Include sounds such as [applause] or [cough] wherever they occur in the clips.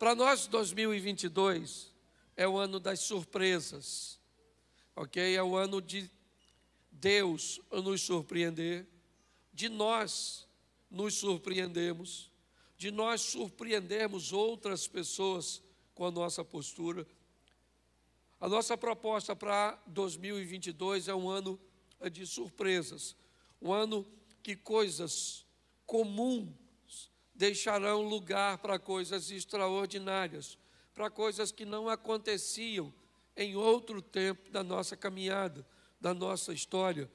Para nós, 2022 é o ano das surpresas, ok? É o ano de Deus nos surpreender, de nós nos surpreendemos, de nós surpreendermos outras pessoas com a nossa postura. A nossa proposta para 2022 é um ano de surpresas, um ano que coisas comum deixarão lugar para coisas extraordinárias, para coisas que não aconteciam em outro tempo da nossa caminhada, da nossa história,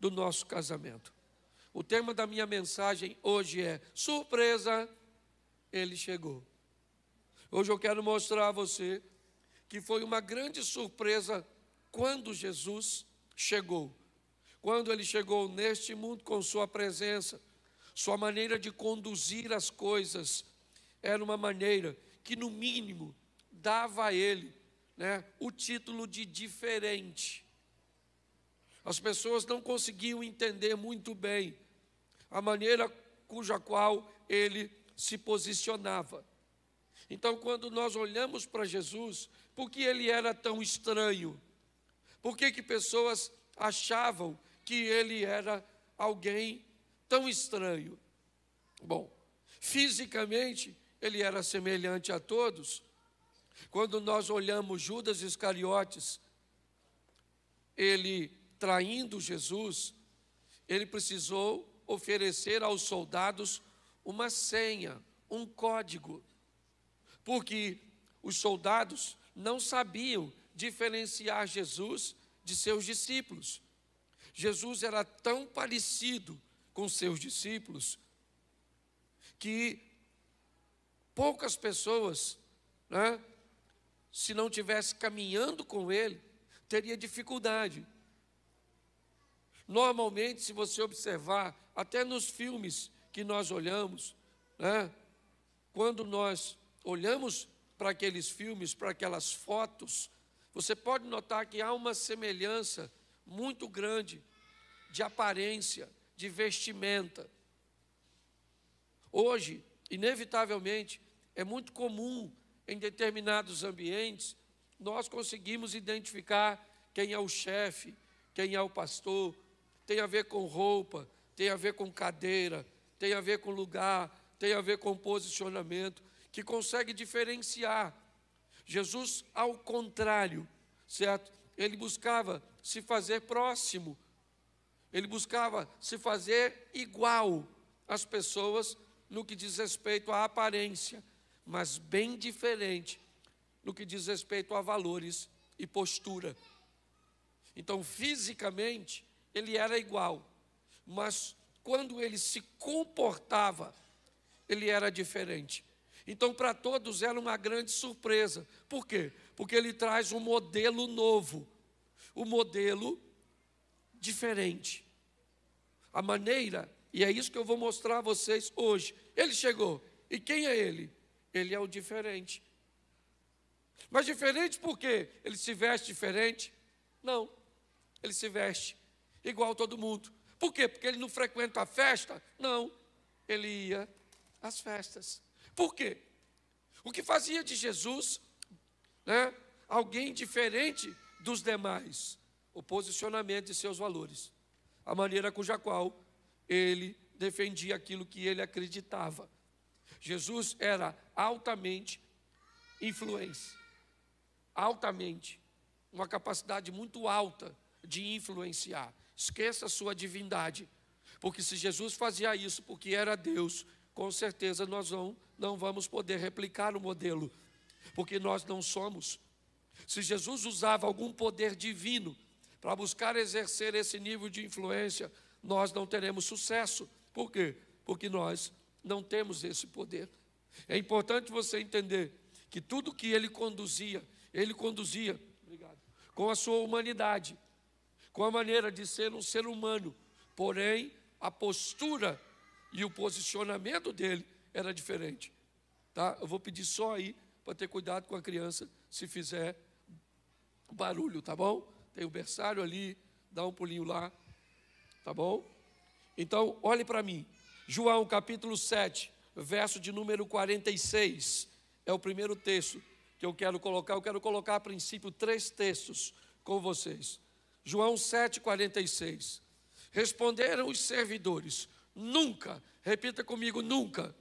do nosso casamento. O tema da minha mensagem hoje é: surpresa, ele chegou. Hoje eu quero mostrar a você que foi uma grande surpresa quando Jesus chegou. Quando ele chegou neste mundo com sua presença, sua maneira de conduzir as coisas era uma maneira que, no mínimo, dava a ele né, o título de diferente. As pessoas não conseguiam entender muito bem a maneira cuja qual ele se posicionava. Então, quando nós olhamos para Jesus, por que ele era tão estranho? Por que, que pessoas achavam que ele era alguém tão estranho. Bom, fisicamente ele era semelhante a todos. Quando nós olhamos Judas Iscariotes, ele traindo Jesus, ele precisou oferecer aos soldados uma senha, um código, porque os soldados não sabiam diferenciar Jesus de seus discípulos. Jesus era tão parecido com seus discípulos que poucas pessoas, né, se não tivesse caminhando com ele, teria dificuldade. Normalmente, se você observar, até nos filmes que nós olhamos, né, quando nós olhamos para aqueles filmes, para aquelas fotos, você pode notar que há uma semelhança muito grande de aparência, de vestimenta. Hoje, inevitavelmente, é muito comum em determinados ambientes nós conseguimos identificar quem é o chefe, quem é o pastor, tem a ver com roupa, tem a ver com cadeira, tem a ver com lugar, tem a ver com posicionamento, que consegue diferenciar. Jesus, ao contrário, certo? Ele buscava se fazer próximo ele buscava se fazer igual às pessoas no que diz respeito à aparência, mas bem diferente no que diz respeito a valores e postura. Então, fisicamente, ele era igual, mas quando ele se comportava, ele era diferente. Então, para todos era uma grande surpresa. Por quê? Porque ele traz um modelo novo, um modelo diferente a maneira, e é isso que eu vou mostrar a vocês hoje. Ele chegou. E quem é ele? Ele é o diferente. Mas diferente por quê? Ele se veste diferente? Não. Ele se veste igual todo mundo. Por quê? Porque ele não frequenta a festa? Não. Ele ia às festas. Por quê? O que fazia de Jesus né, alguém diferente dos demais? O posicionamento de seus valores a maneira cuja qual ele defendia aquilo que ele acreditava. Jesus era altamente influência, altamente, uma capacidade muito alta de influenciar. Esqueça a sua divindade, porque se Jesus fazia isso porque era Deus, com certeza nós não, não vamos poder replicar o modelo, porque nós não somos. Se Jesus usava algum poder divino para buscar exercer esse nível de influência, nós não teremos sucesso. Por quê? Porque nós não temos esse poder. É importante você entender que tudo que ele conduzia, ele conduzia obrigado, com a sua humanidade, com a maneira de ser um ser humano. Porém, a postura e o posicionamento dele era diferente. Tá? Eu vou pedir só aí para ter cuidado com a criança se fizer barulho, tá bom? tem o berçário ali, dá um pulinho lá, tá bom? Então, olhe para mim. João capítulo 7, verso de número 46, é o primeiro texto que eu quero colocar. Eu quero colocar a princípio três textos com vocês. João 7, 46. Responderam os servidores: Nunca, repita comigo, nunca.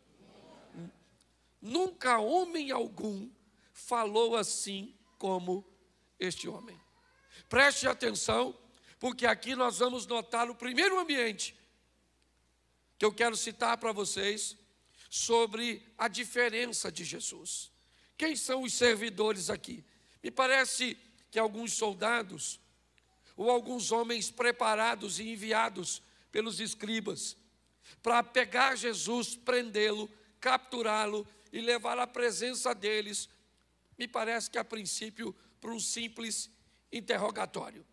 Nunca homem algum falou assim como este homem. Preste atenção, porque aqui nós vamos notar o primeiro ambiente que eu quero citar para vocês sobre a diferença de Jesus. Quem são os servidores aqui? Me parece que alguns soldados ou alguns homens preparados e enviados pelos escribas para pegar Jesus, prendê-lo, capturá-lo e levar à presença deles, me parece que a princípio para um simples interrogatório.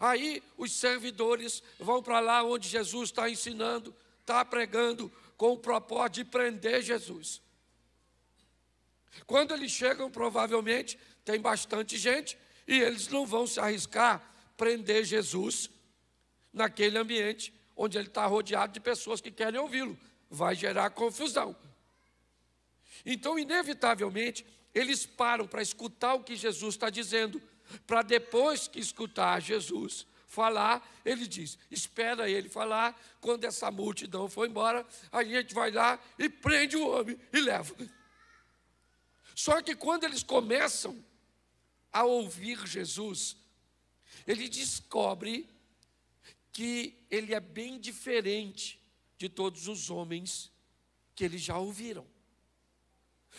Aí os servidores vão para lá onde Jesus está ensinando, está pregando, com o propósito de prender Jesus. Quando eles chegam, provavelmente tem bastante gente e eles não vão se arriscar prender Jesus naquele ambiente onde ele está rodeado de pessoas que querem ouvi-lo. Vai gerar confusão. Então, inevitavelmente, eles param para escutar o que Jesus está dizendo para depois que escutar Jesus falar, ele diz: espera ele falar, quando essa multidão for embora, a gente vai lá e prende o homem e leva. Só que quando eles começam a ouvir Jesus, ele descobre que ele é bem diferente de todos os homens que eles já ouviram.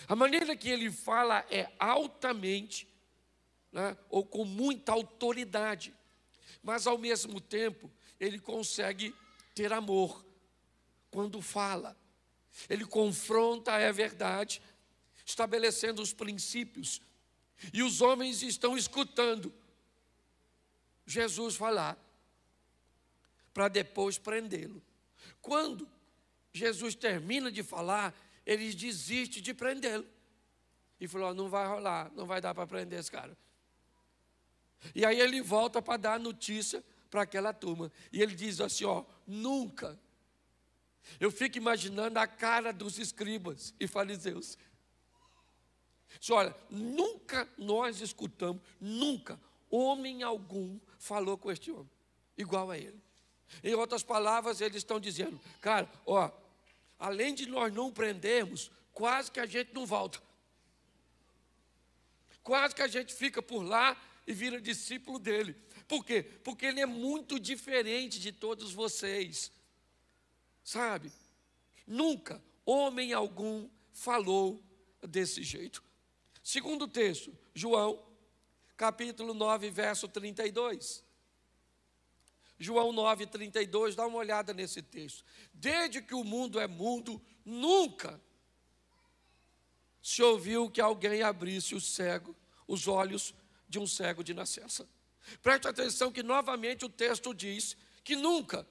A maneira que ele fala é altamente né, ou com muita autoridade, mas ao mesmo tempo ele consegue ter amor quando fala. Ele confronta a é verdade, estabelecendo os princípios, e os homens estão escutando Jesus falar, para depois prendê-lo. Quando Jesus termina de falar, eles desistem de prendê-lo. E falou: oh, não vai rolar, não vai dar para prender esse cara. E aí ele volta para dar a notícia para aquela turma. E ele diz assim: ó, nunca. Eu fico imaginando a cara dos escribas e fariseus. Diz, olha, nunca nós escutamos, nunca, homem algum falou com este homem, igual a ele. Em outras palavras, eles estão dizendo, cara, ó, além de nós não prendermos, quase que a gente não volta. Quase que a gente fica por lá e vira discípulo dele. Por quê? Porque ele é muito diferente de todos vocês. Sabe? Nunca homem algum falou desse jeito. Segundo texto, João, capítulo 9, verso 32. João 9, 32, dá uma olhada nesse texto. Desde que o mundo é mundo, nunca se ouviu que alguém abrisse o cego, os olhos de um cego de nascença. Preste atenção que novamente o texto diz que nunca,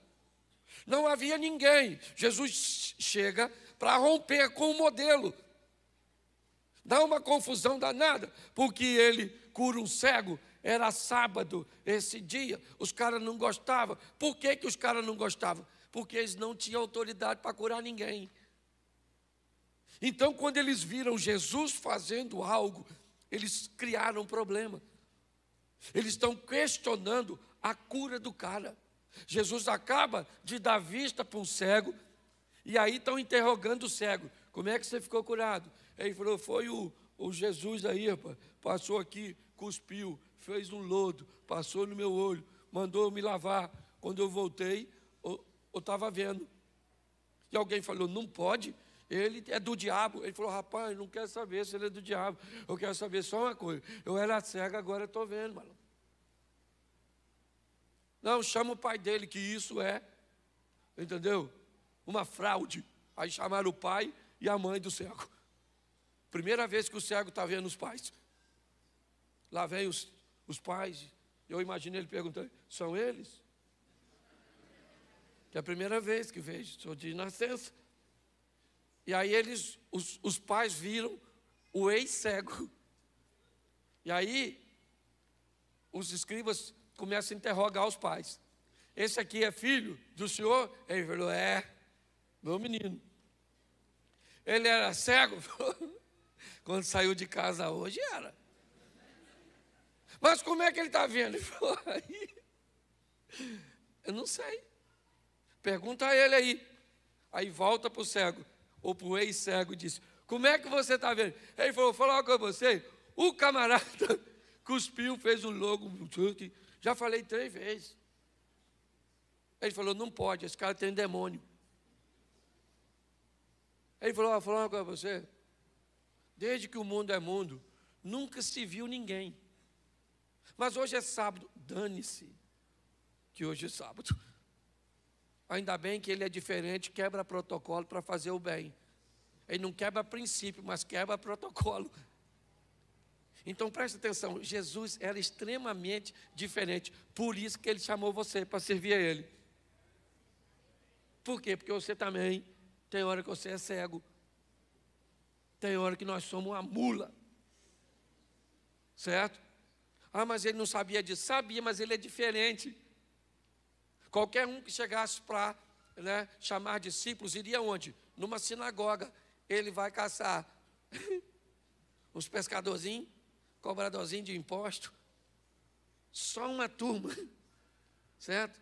não havia ninguém. Jesus chega para romper com o modelo. Dá uma confusão danada, porque ele cura um cego, era sábado esse dia, os caras não gostavam. Por que, que os caras não gostavam? Porque eles não tinham autoridade para curar ninguém. Então, quando eles viram Jesus fazendo algo eles criaram um problema. Eles estão questionando a cura do cara. Jesus acaba de dar vista para um cego, e aí estão interrogando o cego: como é que você ficou curado? Ele falou: foi o, o Jesus aí, rapaz, passou aqui, cuspiu, fez um lodo, passou no meu olho, mandou me lavar. Quando eu voltei, eu estava vendo. E alguém falou: não pode, ele é do diabo. Ele falou, rapaz, não quero saber se ele é do diabo. Eu quero saber só uma coisa. Eu era cego, agora eu estou vendo, Não, chama o pai dele, que isso é, entendeu? Uma fraude. Aí chamaram o pai e a mãe do cego. Primeira vez que o cego está vendo os pais. Lá vem os, os pais. Eu imagino ele perguntando: são eles? Que é a primeira vez que vejo, sou de nascença. E aí eles, os, os pais viram o ex-cego. E aí os escribas começam a interrogar os pais. Esse aqui é filho do senhor? Ele falou, é, meu menino. Ele era cego? [laughs] Quando saiu de casa hoje era. Mas como é que ele está vendo? Ele falou, [laughs] aí, eu não sei. Pergunta a ele aí. Aí volta para o cego ou para o ex-cego e disse: Como é que você está vendo? Ele falou: Vou falar com você. O camarada [laughs] cuspiu, fez um logo, já falei três vezes. Ele falou: Não pode, esse cara tem demônio. Ele falou: Vou falar com você. Desde que o mundo é mundo, nunca se viu ninguém. Mas hoje é sábado, dane-se, que hoje é sábado. [laughs] Ainda bem que ele é diferente, quebra protocolo para fazer o bem. Ele não quebra princípio, mas quebra protocolo. Então preste atenção, Jesus era extremamente diferente. Por isso que ele chamou você para servir a ele. Por quê? Porque você também tem hora que você é cego. Tem hora que nós somos uma mula. Certo? Ah, mas ele não sabia disso. Sabia, mas ele é diferente. Qualquer um que chegasse para né, chamar discípulos iria onde? Numa sinagoga. Ele vai caçar os [laughs] pescadorzinhos, cobradorzinhos de imposto. Só uma turma, [laughs] certo?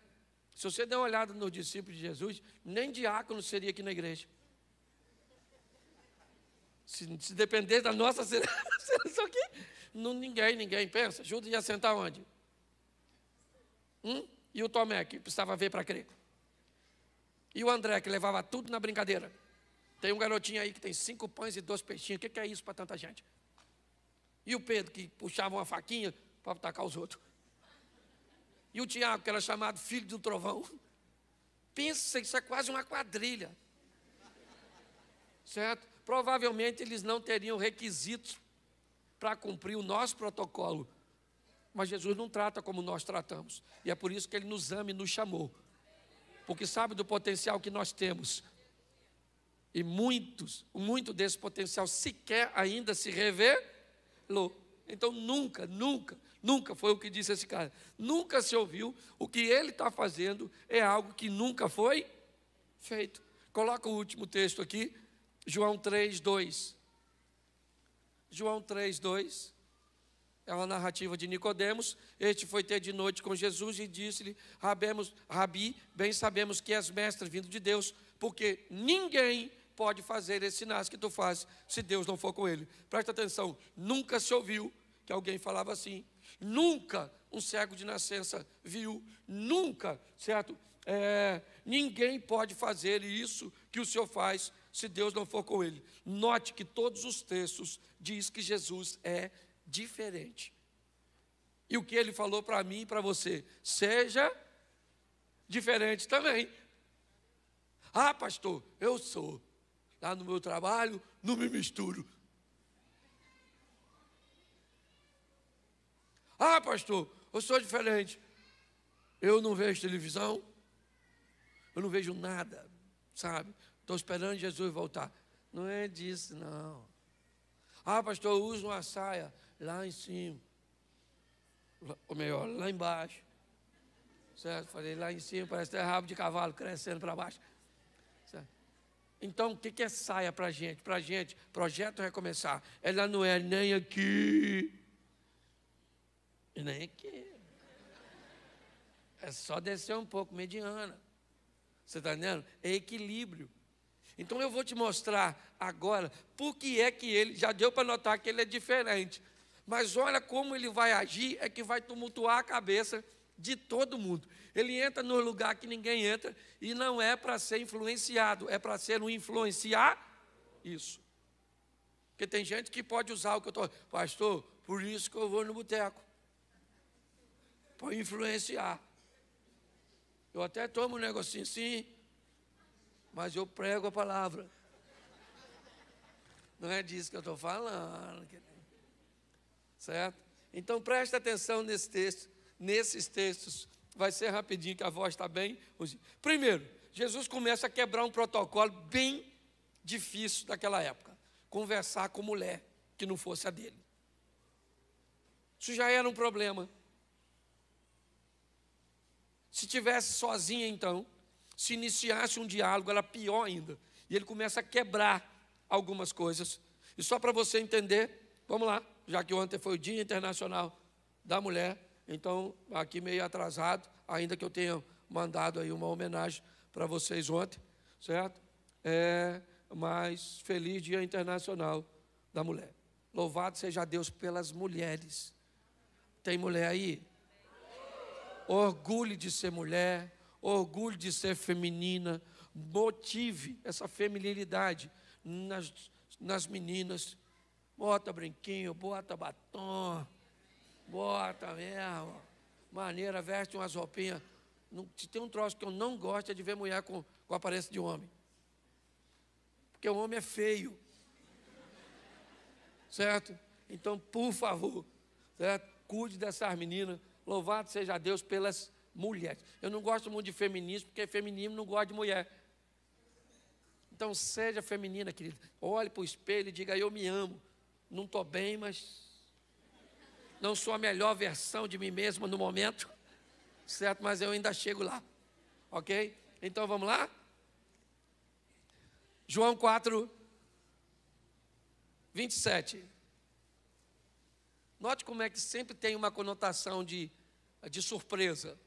Se você der uma olhada nos discípulos de Jesus, nem diácono seria aqui na igreja. Se, se depender da nossa seleção [laughs] aqui, não, ninguém, ninguém. Pensa, Judas ia sentar onde? Hum? E o Tomé, que precisava ver para crer. E o André, que levava tudo na brincadeira. Tem um garotinho aí que tem cinco pães e dois peixinhos. O que, que é isso para tanta gente? E o Pedro, que puxava uma faquinha para atacar os outros. E o Tiago, que era chamado filho do trovão. Pensa, isso é quase uma quadrilha. Certo? Provavelmente eles não teriam requisitos para cumprir o nosso protocolo mas Jesus não trata como nós tratamos. E é por isso que ele nos ama e nos chamou. Porque sabe do potencial que nós temos. E muitos, muito desse potencial sequer ainda se revelou. Então nunca, nunca, nunca foi o que disse esse cara. Nunca se ouviu. O que ele está fazendo é algo que nunca foi feito. Coloca o último texto aqui, João 3, 2. João 3, 2. É uma narrativa de Nicodemos. Este foi ter de noite com Jesus e disse-lhe: Rabi, bem sabemos que és mestre vindo de Deus, porque ninguém pode fazer esses sinais que tu fazes se Deus não for com ele. Presta atenção, nunca se ouviu que alguém falava assim. Nunca um cego de nascença viu, nunca, certo? É, ninguém pode fazer isso que o Senhor faz se Deus não for com ele. Note que todos os textos diz que Jesus é diferente. E o que ele falou para mim e para você? Seja diferente também. Ah, pastor, eu sou. Lá no meu trabalho, não me misturo. Ah, pastor, eu sou diferente. Eu não vejo televisão. Eu não vejo nada, sabe? Estou esperando Jesus voltar. Não é disso, não. Ah, pastor, eu uso uma saia lá em cima. Ou melhor, lá embaixo. Certo? Falei lá em cima, parece até rabo de cavalo crescendo para baixo. Certo? Então, o que é saia para a gente? Para a gente, projeto é recomeçar. Ela não é nem aqui. e Nem aqui. É só descer um pouco, mediana. Você está entendendo? É equilíbrio. Então eu vou te mostrar agora por que é que ele já deu para notar que ele é diferente. Mas olha como ele vai agir, é que vai tumultuar a cabeça de todo mundo. Ele entra no lugar que ninguém entra e não é para ser influenciado, é para ser um influenciar isso. Porque tem gente que pode usar o que eu estou, pastor, por isso que eu vou no boteco. Para influenciar. Eu até tomo um negocinho sim, mas eu prego a palavra. Não é disso que eu estou falando certo? Então preste atenção nesse texto, nesses textos. Vai ser rapidinho que a voz está bem. Primeiro, Jesus começa a quebrar um protocolo bem difícil daquela época. Conversar com mulher que não fosse a dele. Isso já era um problema. Se tivesse sozinha, então, se iniciasse um diálogo, era pior ainda. E ele começa a quebrar algumas coisas. E só para você entender, vamos lá já que ontem foi o Dia Internacional da Mulher, então aqui meio atrasado, ainda que eu tenha mandado aí uma homenagem para vocês ontem, certo? É, mas feliz Dia Internacional da Mulher. Louvado seja Deus pelas mulheres. Tem mulher aí? Orgulho de ser mulher, orgulho de ser feminina, motive essa feminilidade nas, nas meninas, Bota brinquinho, bota batom, bota mesmo. Maneira, veste umas roupinhas. Não, se tem um troço que eu não gosto é de ver mulher com, com aparência de homem. Porque o homem é feio. Certo? Então, por favor, certo? cuide dessas meninas. Louvado seja Deus pelas mulheres. Eu não gosto muito de feminismo, porque feminismo não gosta de mulher. Então, seja feminina, querida. Olhe para o espelho e diga: Eu me amo não estou bem, mas não sou a melhor versão de mim mesmo no momento, certo? Mas eu ainda chego lá, ok? Então vamos lá? João 4, 27. Note como é que sempre tem uma conotação de, de surpresa.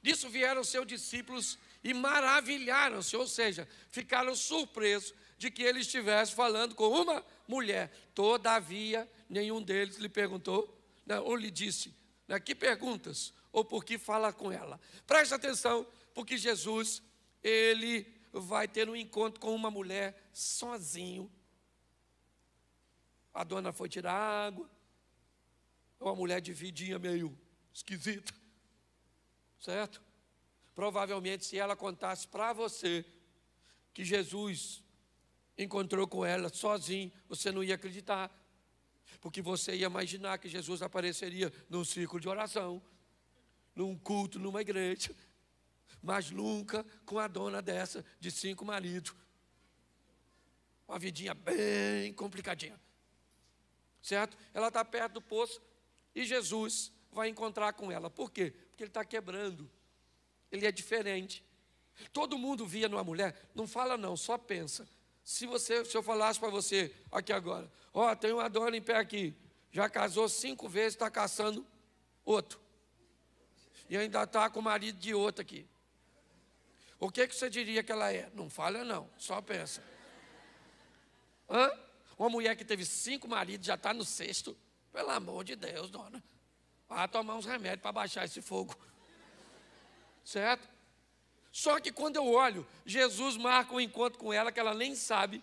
Disso vieram seus discípulos e maravilharam-se, ou seja, ficaram surpresos de que ele estivesse falando com uma mulher. Todavia, nenhum deles lhe perguntou, né, ou lhe disse, né, que perguntas, ou por que fala com ela. Preste atenção, porque Jesus, ele vai ter um encontro com uma mulher sozinho. A dona foi tirar água, é uma mulher de vidinha meio esquisita, certo? Provavelmente, se ela contasse para você que Jesus encontrou com ela sozinho, você não ia acreditar, porque você ia imaginar que Jesus apareceria num círculo de oração, num culto, numa igreja, mas nunca com a dona dessa de cinco maridos. Uma vidinha bem complicadinha. Certo? Ela está perto do poço e Jesus vai encontrar com ela. Por quê? Porque ele está quebrando. Ele é diferente. Todo mundo via numa mulher, não fala não, só pensa. Se, você, se eu falasse para você aqui agora, ó, oh, tem uma dona em pé aqui, já casou cinco vezes, está caçando outro. E ainda está com o marido de outro aqui. O que, que você diria que ela é? Não fala não, só pensa. Hã? Uma mulher que teve cinco maridos já está no sexto. Pelo amor de Deus, dona. Vá tomar uns remédios para baixar esse fogo. Certo? Só que quando eu olho, Jesus marca um encontro com ela que ela nem sabe.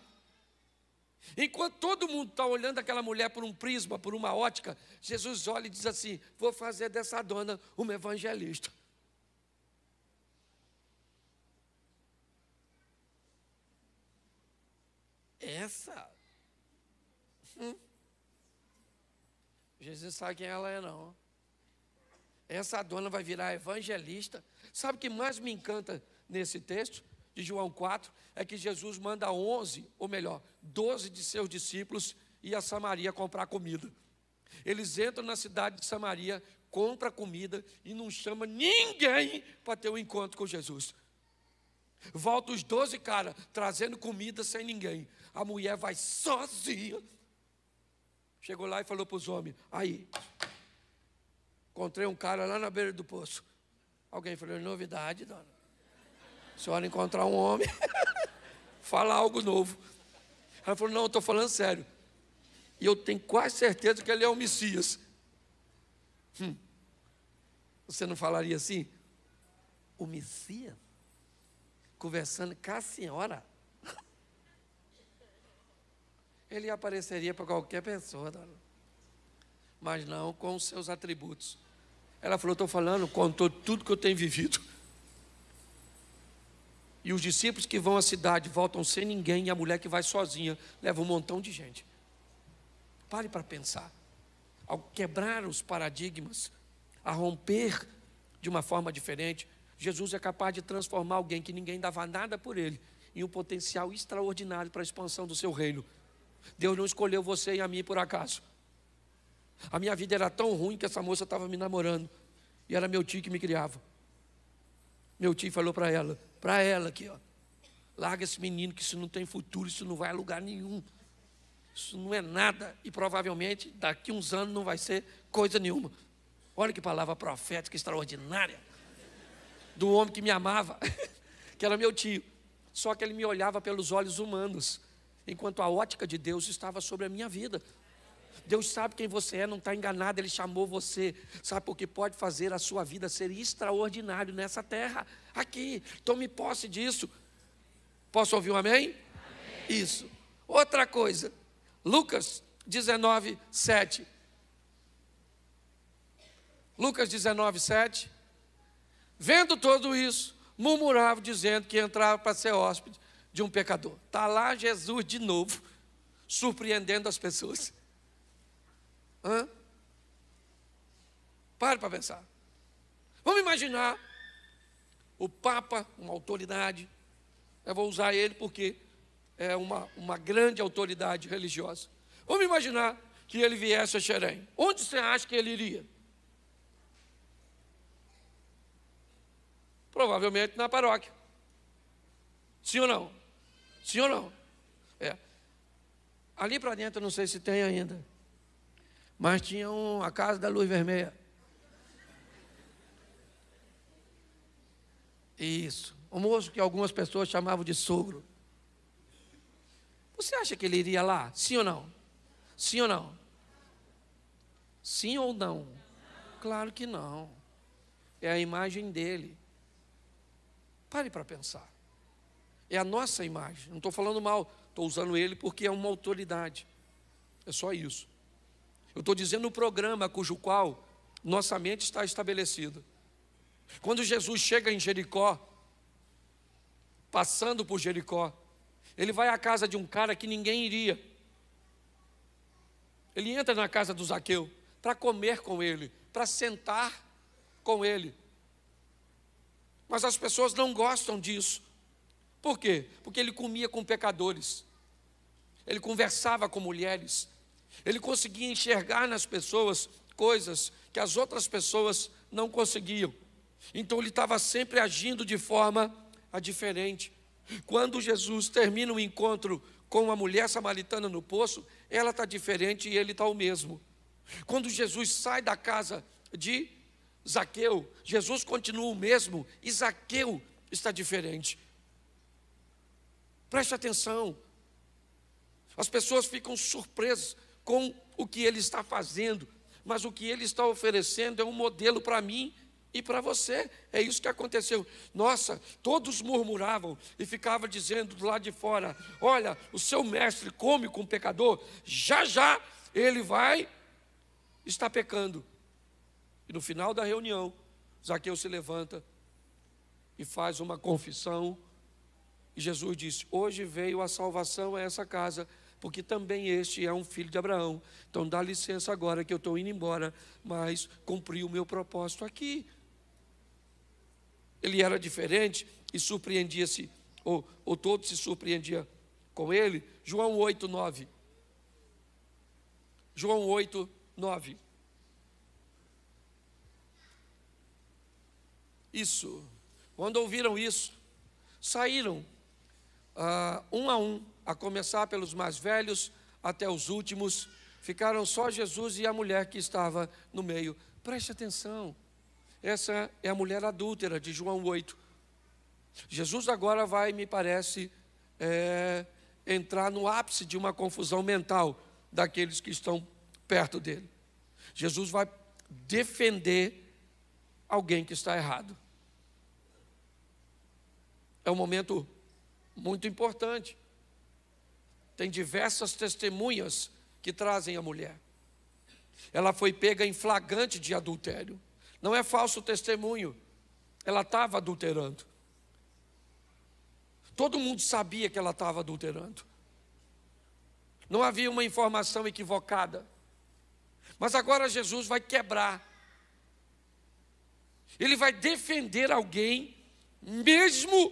Enquanto todo mundo está olhando aquela mulher por um prisma, por uma ótica, Jesus olha e diz assim: Vou fazer dessa dona uma evangelista. Essa. Hum. Jesus sabe quem ela é, não. Essa dona vai virar evangelista. Sabe o que mais me encanta nesse texto de João 4? É que Jesus manda 11, ou melhor, 12 de seus discípulos ir a Samaria comprar comida. Eles entram na cidade de Samaria, compram comida e não chama ninguém para ter um encontro com Jesus. Volta os 12 caras trazendo comida sem ninguém. A mulher vai sozinha. Chegou lá e falou para os homens: Aí, Encontrei um cara lá na beira do poço. Alguém falou: é novidade, dona. A senhora encontrar um homem, [laughs] fala algo novo. Ela falou: não, estou falando sério. E eu tenho quase certeza que ele é o Messias. Hum. Você não falaria assim? O Messias? Conversando com a senhora? [laughs] Ele apareceria para qualquer pessoa, dona, mas não com os seus atributos. Ela falou: Estou falando, contou tudo que eu tenho vivido. E os discípulos que vão à cidade voltam sem ninguém, e a mulher que vai sozinha leva um montão de gente. Pare para pensar. Ao quebrar os paradigmas, a romper de uma forma diferente, Jesus é capaz de transformar alguém que ninguém dava nada por ele em um potencial extraordinário para a expansão do seu reino. Deus não escolheu você e a mim por acaso. A minha vida era tão ruim que essa moça estava me namorando. E era meu tio que me criava. Meu tio falou para ela, para ela aqui, ó. Larga esse menino que isso não tem futuro, isso não vai a lugar nenhum. Isso não é nada e provavelmente daqui uns anos não vai ser coisa nenhuma. Olha que palavra profética extraordinária do homem que me amava, [laughs] que era meu tio. Só que ele me olhava pelos olhos humanos, enquanto a ótica de Deus estava sobre a minha vida. Deus sabe quem você é, não está enganado, Ele chamou você. Sabe por que pode fazer a sua vida ser extraordinário nessa terra, aqui. Tome posse disso. Posso ouvir um amém? amém. Isso. Outra coisa, Lucas 19, 7. Lucas 19, 7. Vendo tudo isso, murmurava dizendo que entrava para ser hóspede de um pecador. Está lá Jesus de novo, surpreendendo as pessoas. Hã? Pare para pensar. Vamos imaginar o Papa, uma autoridade. Eu vou usar ele porque é uma, uma grande autoridade religiosa. Vamos imaginar que ele viesse a Xerém. Onde você acha que ele iria? Provavelmente na paróquia. Sim ou não? Sim ou não? É. Ali para dentro, não sei se tem ainda mas tinha um, a casa da luz vermelha. Isso. O moço que algumas pessoas chamavam de sogro. Você acha que ele iria lá? Sim ou não? Sim ou não? Sim ou não? Claro que não. É a imagem dele. Pare para pensar. É a nossa imagem. Não estou falando mal, estou usando ele porque é uma autoridade. É só isso. Eu estou dizendo o programa cujo qual nossa mente está estabelecida. Quando Jesus chega em Jericó, passando por Jericó, ele vai à casa de um cara que ninguém iria. Ele entra na casa do Zaqueu para comer com ele, para sentar com ele. Mas as pessoas não gostam disso. Por quê? Porque ele comia com pecadores, ele conversava com mulheres, ele conseguia enxergar nas pessoas coisas que as outras pessoas não conseguiam. Então ele estava sempre agindo de forma diferente. Quando Jesus termina o encontro com a mulher samaritana no poço, ela está diferente e ele está o mesmo. Quando Jesus sai da casa de Zaqueu, Jesus continua o mesmo e Zaqueu está diferente. Preste atenção. As pessoas ficam surpresas com o que ele está fazendo, mas o que ele está oferecendo é um modelo para mim e para você. É isso que aconteceu. Nossa, todos murmuravam e ficavam dizendo do lado de fora: Olha, o seu mestre come com o pecador, já já ele vai estar pecando. E no final da reunião, Zaqueu se levanta e faz uma confissão. E Jesus disse: Hoje veio a salvação a essa casa porque também este é um filho de Abraão. Então dá licença agora que eu estou indo embora, mas cumpri o meu propósito aqui. Ele era diferente e surpreendia-se, ou, ou todo se surpreendia com ele. João 8, 9. João 8, 9. Isso. Quando ouviram isso, saíram uh, um a um a começar pelos mais velhos até os últimos, ficaram só Jesus e a mulher que estava no meio. Preste atenção, essa é a mulher adúltera de João 8. Jesus agora vai, me parece, é, entrar no ápice de uma confusão mental daqueles que estão perto dele. Jesus vai defender alguém que está errado. É um momento muito importante. Tem diversas testemunhas que trazem a mulher. Ela foi pega em flagrante de adultério. Não é falso testemunho. Ela estava adulterando. Todo mundo sabia que ela estava adulterando. Não havia uma informação equivocada. Mas agora Jesus vai quebrar. Ele vai defender alguém, mesmo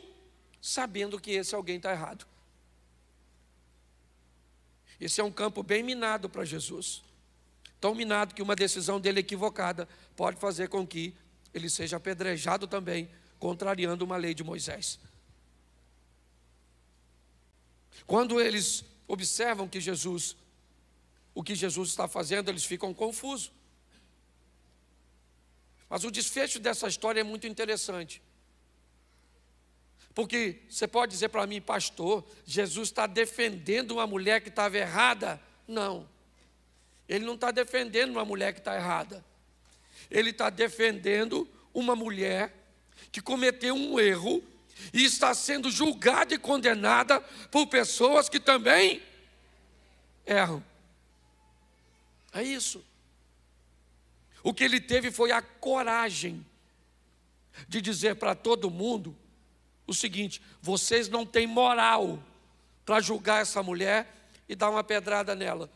sabendo que esse alguém está errado. Esse é um campo bem minado para Jesus. Tão minado que uma decisão dele equivocada pode fazer com que ele seja apedrejado também, contrariando uma lei de Moisés. Quando eles observam que Jesus, o que Jesus está fazendo, eles ficam confusos. Mas o desfecho dessa história é muito interessante. Porque você pode dizer para mim, pastor, Jesus está defendendo uma mulher que estava errada? Não. Ele não está defendendo uma mulher que está errada. Ele está defendendo uma mulher que cometeu um erro e está sendo julgada e condenada por pessoas que também erram. É isso. O que ele teve foi a coragem de dizer para todo mundo o seguinte: vocês não têm moral para julgar essa mulher e dar uma pedrada nela.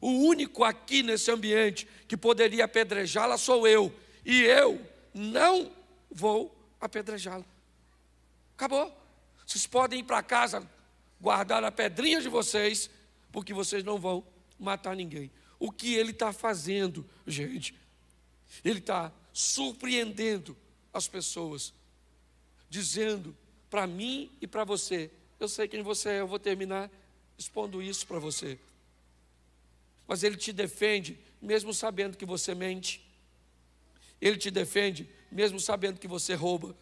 O único aqui nesse ambiente que poderia apedrejá-la sou eu, e eu não vou apedrejá-la. Acabou. Vocês podem ir para casa, guardar a pedrinha de vocês, porque vocês não vão matar ninguém. O que ele está fazendo, gente? Ele está surpreendendo as pessoas, dizendo para mim e para você. Eu sei quem você é, eu vou terminar expondo isso para você. Mas ele te defende, mesmo sabendo que você mente. Ele te defende, mesmo sabendo que você rouba.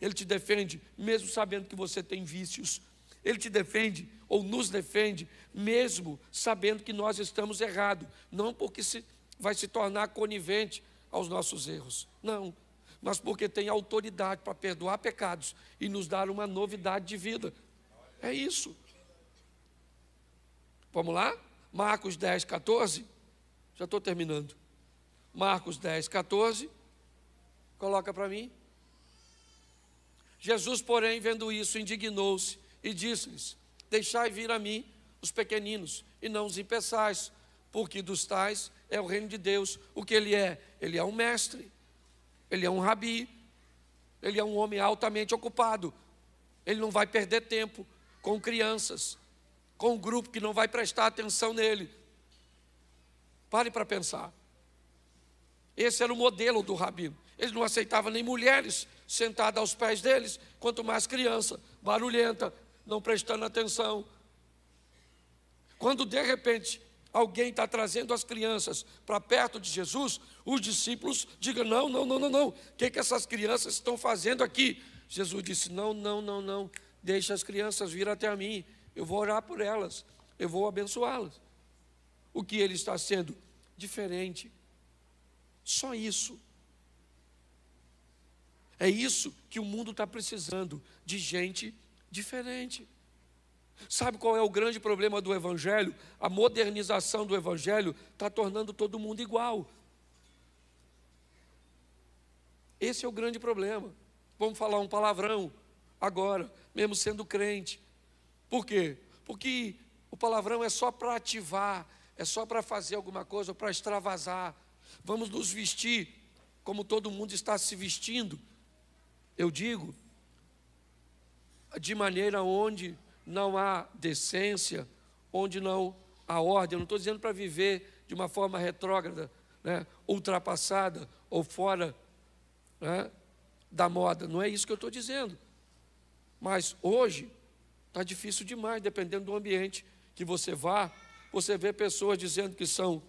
Ele te defende, mesmo sabendo que você tem vícios. Ele te defende ou nos defende, mesmo sabendo que nós estamos errados. Não porque se, vai se tornar conivente aos nossos erros. Não mas porque tem autoridade para perdoar pecados e nos dar uma novidade de vida. É isso. Vamos lá? Marcos 10, 14. Já estou terminando. Marcos 10, 14. Coloca para mim. Jesus, porém, vendo isso, indignou-se e disse-lhes: Deixai vir a mim os pequeninos e não os impeçais, porque dos tais é o reino de Deus. O que ele é? Ele é um mestre ele é um rabi, ele é um homem altamente ocupado, ele não vai perder tempo com crianças, com um grupo que não vai prestar atenção nele. Pare para pensar. Esse era o modelo do rabino. Ele não aceitava nem mulheres sentadas aos pés deles, quanto mais criança, barulhenta, não prestando atenção. Quando de repente alguém está trazendo as crianças para perto de Jesus, os discípulos digam: não, não, não, não, não. O que, que essas crianças estão fazendo aqui? Jesus disse: não, não, não, não. Deixa as crianças vir até a mim. Eu vou orar por elas. Eu vou abençoá-las. O que ele está sendo diferente. Só isso. É isso que o mundo está precisando de gente diferente. Sabe qual é o grande problema do Evangelho? A modernização do Evangelho está tornando todo mundo igual. Esse é o grande problema. Vamos falar um palavrão agora, mesmo sendo crente. Por quê? Porque o palavrão é só para ativar, é só para fazer alguma coisa, para extravasar. Vamos nos vestir como todo mundo está se vestindo. Eu digo, de maneira onde não há decência, onde não há ordem. Eu não estou dizendo para viver de uma forma retrógrada, né, ultrapassada ou fora né, da moda. Não é isso que eu estou dizendo. Mas hoje está difícil demais, dependendo do ambiente que você vá, você vê pessoas dizendo que são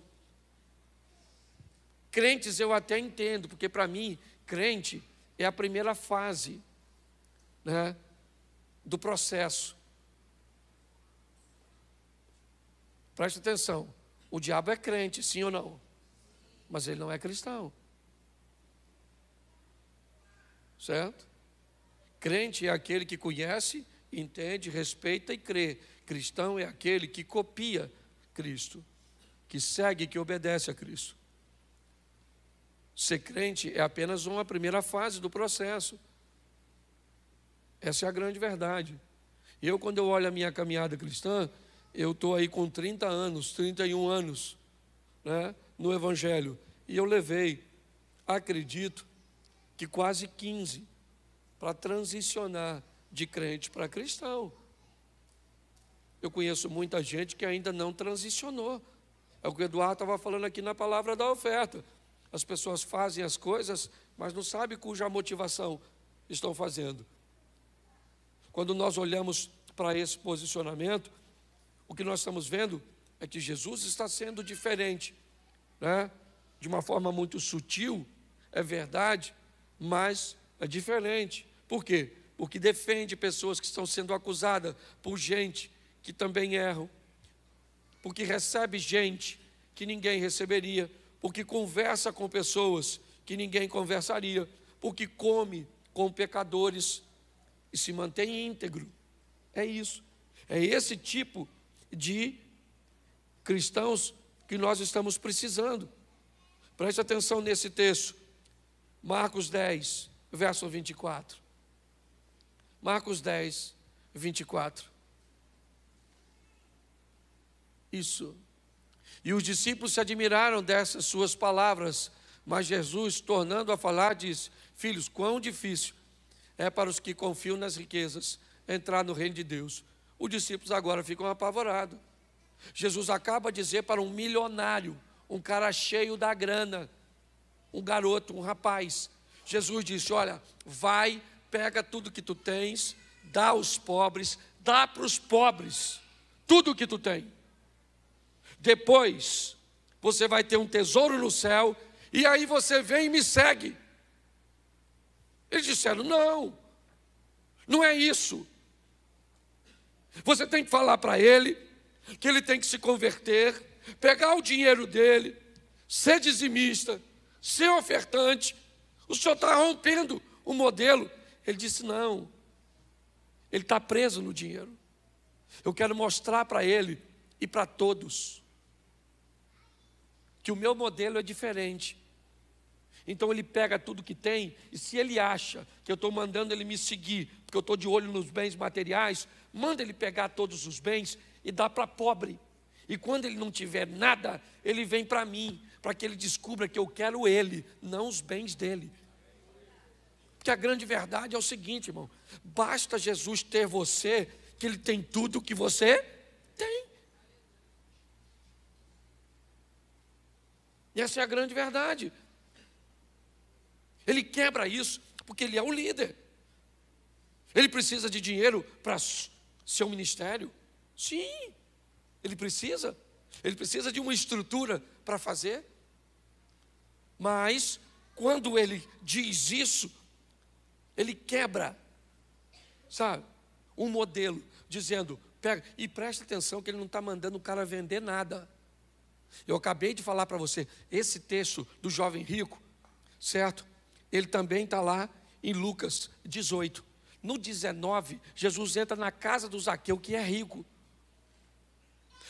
crentes, eu até entendo, porque para mim, crente é a primeira fase né, do processo. Preste atenção. O diabo é crente, sim ou não? Mas ele não é cristão. Certo? Crente é aquele que conhece, entende, respeita e crê. Cristão é aquele que copia Cristo, que segue, que obedece a Cristo. Ser crente é apenas uma primeira fase do processo. Essa é a grande verdade. Eu, quando eu olho a minha caminhada cristã, eu estou aí com 30 anos, 31 anos, né, no Evangelho. E eu levei, acredito, que quase 15 para transicionar de crente para cristão. Eu conheço muita gente que ainda não transicionou. É o que o Eduardo estava falando aqui na palavra da oferta. As pessoas fazem as coisas, mas não sabem cuja motivação estão fazendo. Quando nós olhamos para esse posicionamento, o que nós estamos vendo é que Jesus está sendo diferente, né? de uma forma muito sutil, é verdade, mas é diferente. Por quê? Porque defende pessoas que estão sendo acusadas por gente que também erra, porque recebe gente que ninguém receberia, porque conversa com pessoas que ninguém conversaria, porque come com pecadores e se mantém íntegro. É isso. É esse tipo de de cristãos que nós estamos precisando. Preste atenção nesse texto, Marcos 10, verso 24. Marcos 10, 24. Isso. E os discípulos se admiraram dessas suas palavras, mas Jesus, tornando a falar, disse: Filhos, quão difícil é para os que confiam nas riquezas entrar no reino de Deus. Os discípulos agora ficam apavorados. Jesus acaba de dizer para um milionário, um cara cheio da grana, um garoto, um rapaz. Jesus disse: Olha, vai, pega tudo que tu tens, dá aos pobres, dá para os pobres tudo o que tu tem. Depois você vai ter um tesouro no céu, e aí você vem e me segue. Eles disseram: Não, não é isso. Você tem que falar para ele que ele tem que se converter, pegar o dinheiro dele, ser dizimista, ser ofertante. O senhor está rompendo o modelo. Ele disse: não, ele está preso no dinheiro. Eu quero mostrar para ele e para todos que o meu modelo é diferente. Então ele pega tudo que tem, e se ele acha que eu estou mandando ele me seguir, porque eu estou de olho nos bens materiais, manda ele pegar todos os bens e dar para pobre. E quando ele não tiver nada, ele vem para mim, para que ele descubra que eu quero ele, não os bens dele. Porque a grande verdade é o seguinte, irmão: basta Jesus ter você, que ele tem tudo o que você tem. E essa é a grande verdade. Ele quebra isso porque ele é o líder. Ele precisa de dinheiro para seu ministério? Sim, ele precisa. Ele precisa de uma estrutura para fazer. Mas, quando ele diz isso, ele quebra, sabe, um modelo, dizendo: pega, e presta atenção que ele não está mandando o cara vender nada. Eu acabei de falar para você, esse texto do jovem rico, certo? Ele também está lá em Lucas 18. No 19, Jesus entra na casa do Zaqueu, que é rico.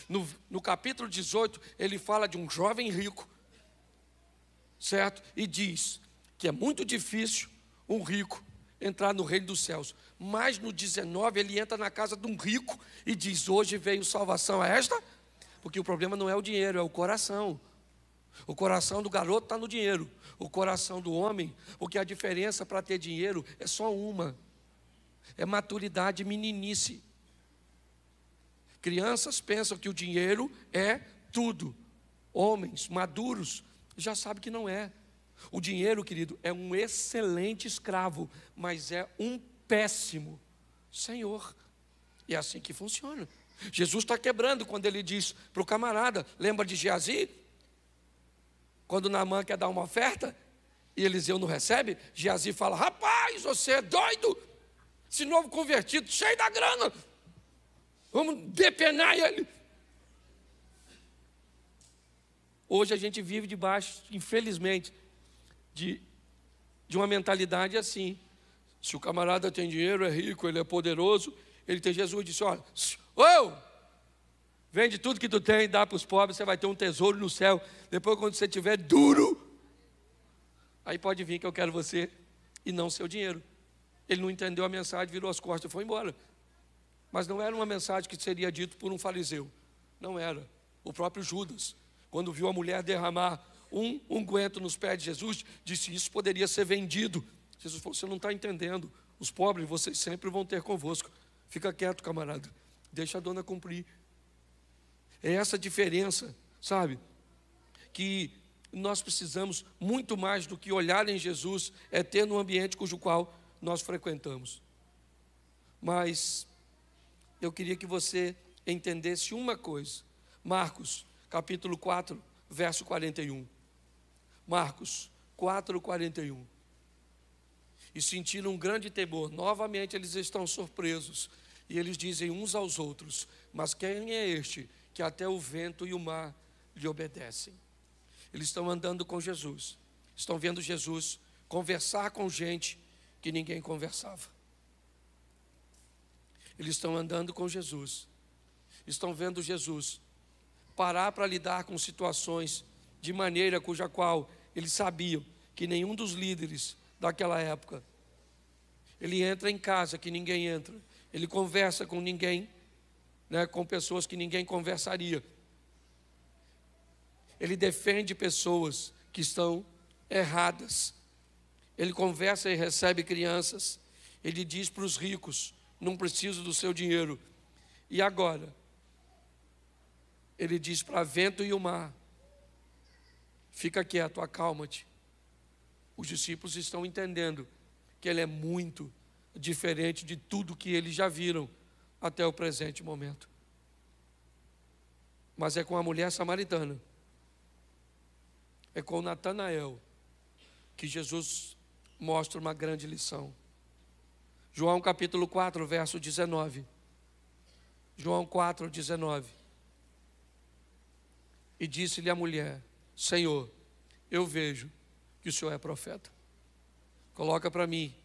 No, no capítulo 18, ele fala de um jovem rico, certo? E diz que é muito difícil um rico entrar no reino dos céus. Mas no 19 ele entra na casa de um rico e diz: Hoje veio salvação a esta? Porque o problema não é o dinheiro, é o coração. O coração do garoto está no dinheiro, o coração do homem, porque a diferença para ter dinheiro é só uma: é maturidade meninice. Crianças pensam que o dinheiro é tudo. Homens maduros já sabem que não é. O dinheiro, querido, é um excelente escravo, mas é um péssimo senhor. E é assim que funciona. Jesus está quebrando quando ele diz para o camarada: lembra de Geazi? Quando Naamã quer dar uma oferta e Eliseu não recebe, Geazi fala: rapaz, você é doido, esse novo convertido, cheio da grana. Vamos depenar ele. Hoje a gente vive debaixo, infelizmente, de, de uma mentalidade assim. Se o camarada tem dinheiro, é rico, ele é poderoso, ele tem Jesus disse: olha, eu vende tudo que tu tem, dá para os pobres, você vai ter um tesouro no céu. Depois, quando você tiver duro, aí pode vir que eu quero você e não seu dinheiro. Ele não entendeu a mensagem, virou as costas e foi embora. Mas não era uma mensagem que seria dito por um fariseu. Não era. O próprio Judas, quando viu a mulher derramar um unguento nos pés de Jesus, disse: Isso poderia ser vendido. Jesus falou: Você não está entendendo. Os pobres vocês sempre vão ter convosco. Fica quieto, camarada. Deixa a dona cumprir. É essa diferença, sabe? Que nós precisamos muito mais do que olhar em Jesus, é ter no ambiente cujo qual nós frequentamos. Mas eu queria que você entendesse uma coisa. Marcos, capítulo 4, verso 41. Marcos 4, 41. E sentiram um grande temor. Novamente eles estão surpresos. E eles dizem uns aos outros: Mas quem é este que até o vento e o mar lhe obedecem? Eles estão andando com Jesus, estão vendo Jesus conversar com gente que ninguém conversava. Eles estão andando com Jesus, estão vendo Jesus parar para lidar com situações de maneira cuja qual eles sabiam que nenhum dos líderes daquela época. Ele entra em casa que ninguém entra, ele conversa com ninguém, né, com pessoas que ninguém conversaria. Ele defende pessoas que estão erradas. Ele conversa e recebe crianças. Ele diz para os ricos: não preciso do seu dinheiro. E agora? Ele diz para vento e o mar: fica quieto, acalma-te. Os discípulos estão entendendo que ele é muito diferente de tudo que eles já viram até o presente momento. Mas é com a mulher samaritana, é com Natanael, que Jesus mostra uma grande lição. João capítulo 4, verso 19. João 4, 19. E disse-lhe a mulher: Senhor, eu vejo que o Senhor é profeta. Coloca para mim.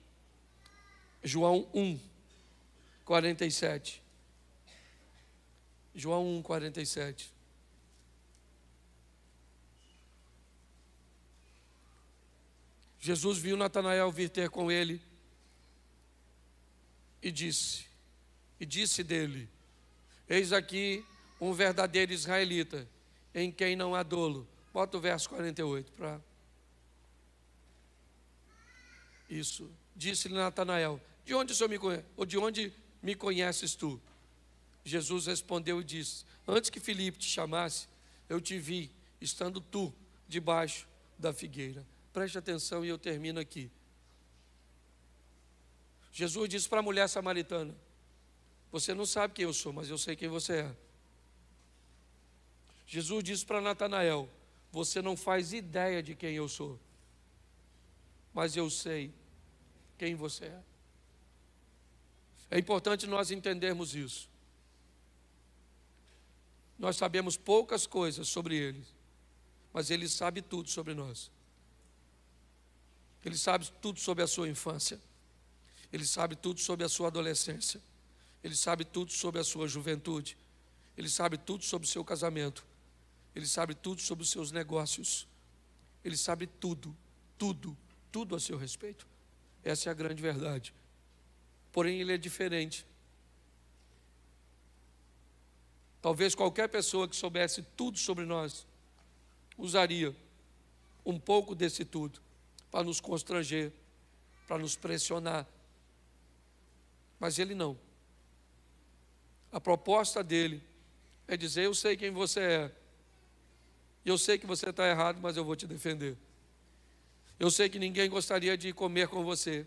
João 1, 47. João 1, 47. Jesus viu Natanael vir ter com ele e disse: E disse dele: Eis aqui um verdadeiro israelita, em quem não há dolo. Bota o verso 48 para. Isso. Disse-lhe Natanael: De onde o me conhece? Ou de onde me conheces tu? Jesus respondeu e disse: Antes que Filipe te chamasse, eu te vi, estando tu debaixo da figueira. Preste atenção e eu termino aqui. Jesus disse para a mulher samaritana: Você não sabe quem eu sou, mas eu sei quem você é. Jesus disse para Natanael: Você não faz ideia de quem eu sou, mas eu sei quem você é. É importante nós entendermos isso. Nós sabemos poucas coisas sobre ele, mas ele sabe tudo sobre nós. Ele sabe tudo sobre a sua infância. Ele sabe tudo sobre a sua adolescência. Ele sabe tudo sobre a sua juventude. Ele sabe tudo sobre o seu casamento. Ele sabe tudo sobre os seus negócios. Ele sabe tudo, tudo, tudo a seu respeito. Essa é a grande verdade. Porém, ele é diferente. Talvez qualquer pessoa que soubesse tudo sobre nós usaria um pouco desse tudo para nos constranger, para nos pressionar. Mas ele não. A proposta dele é dizer: Eu sei quem você é, eu sei que você está errado, mas eu vou te defender. Eu sei que ninguém gostaria de comer com você,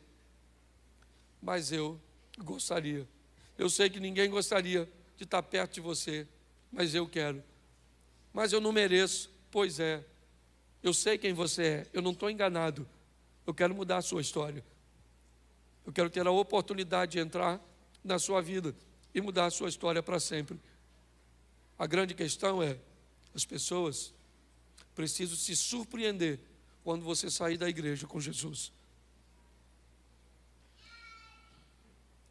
mas eu gostaria. Eu sei que ninguém gostaria de estar tá perto de você, mas eu quero. Mas eu não mereço, pois é, eu sei quem você é, eu não estou enganado. Eu quero mudar a sua história. Eu quero ter a oportunidade de entrar na sua vida e mudar a sua história para sempre. A grande questão é: as pessoas precisam se surpreender quando você sair da igreja com Jesus.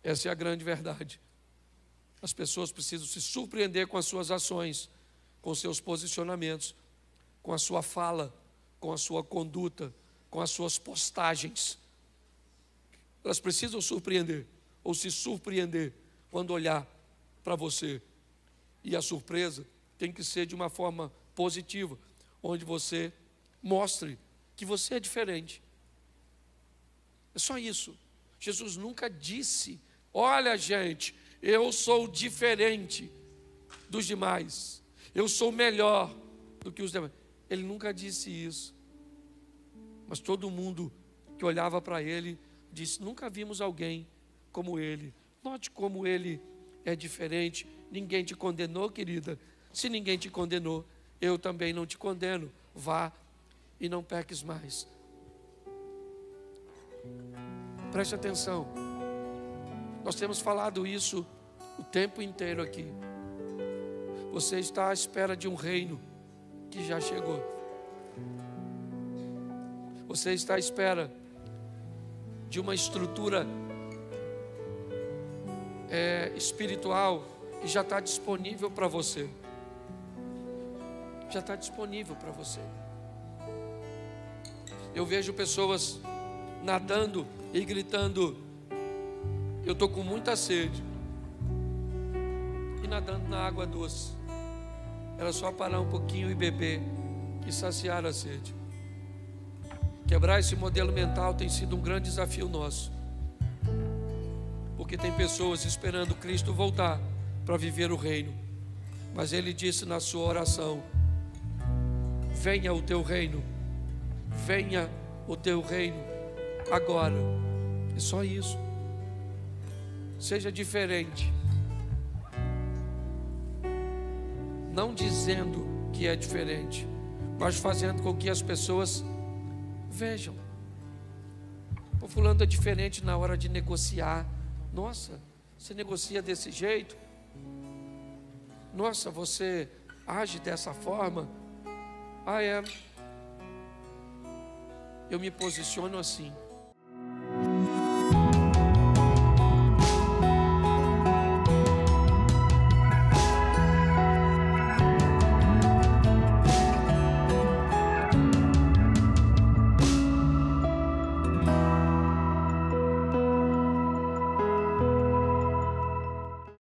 Essa é a grande verdade. As pessoas precisam se surpreender com as suas ações, com seus posicionamentos, com a sua fala, com a sua conduta, com as suas postagens. Elas precisam surpreender ou se surpreender quando olhar para você. E a surpresa tem que ser de uma forma positiva, onde você mostre que você é diferente. É só isso. Jesus nunca disse: Olha, gente, eu sou diferente dos demais, eu sou melhor do que os demais. Ele nunca disse isso. Mas todo mundo que olhava para ele disse: Nunca vimos alguém como ele. Note como ele é diferente. Ninguém te condenou, querida. Se ninguém te condenou, eu também não te condeno. Vá e não peques mais. Preste atenção. Nós temos falado isso o tempo inteiro aqui. Você está à espera de um reino que já chegou. Você está à espera de uma estrutura é, espiritual que já está disponível para você. Já está disponível para você. Eu vejo pessoas nadando e gritando: Eu estou com muita sede. E nadando na água doce era só parar um pouquinho e beber e saciar a sede. Quebrar esse modelo mental tem sido um grande desafio nosso. Porque tem pessoas esperando Cristo voltar para viver o reino. Mas ele disse na sua oração: Venha o teu reino, venha o teu reino agora. É só isso. Seja diferente. não dizendo que é diferente, mas fazendo com que as pessoas vejam. O fulano é diferente na hora de negociar. Nossa, você negocia desse jeito? Nossa, você age dessa forma? Ah, é. Eu me posiciono assim.